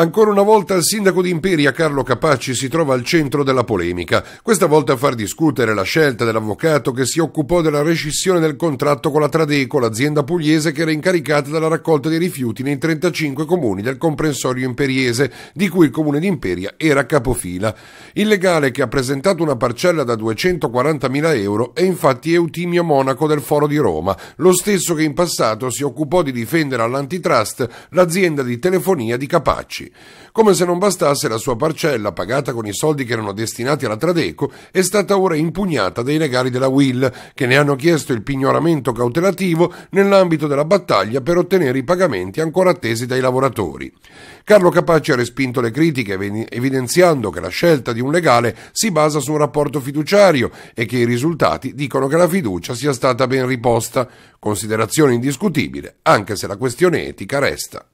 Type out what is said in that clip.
Ancora una volta il sindaco di Imperia Carlo Capacci si trova al centro della polemica, questa volta a far discutere la scelta dell'avvocato che si occupò della rescissione del contratto con la Tradeco, l'azienda pugliese che era incaricata della raccolta dei rifiuti nei 35 comuni del comprensorio imperiese, di cui il comune di Imperia era capofila. Il legale che ha presentato una parcella da 240.000 euro è infatti Eutimio Monaco del Foro di Roma, lo stesso che in passato si occupò di difendere all'antitrust l'azienda di telefonia di Capacci. Come se non bastasse, la sua parcella, pagata con i soldi che erano destinati alla Tradeco, è stata ora impugnata dai legali della Will, che ne hanno chiesto il pignoramento cautelativo nell'ambito della battaglia per ottenere i pagamenti ancora attesi dai lavoratori. Carlo Capace ha respinto le critiche, evidenziando che la scelta di un legale si basa su un rapporto fiduciario e che i risultati dicono che la fiducia sia stata ben riposta, considerazione indiscutibile, anche se la questione etica resta.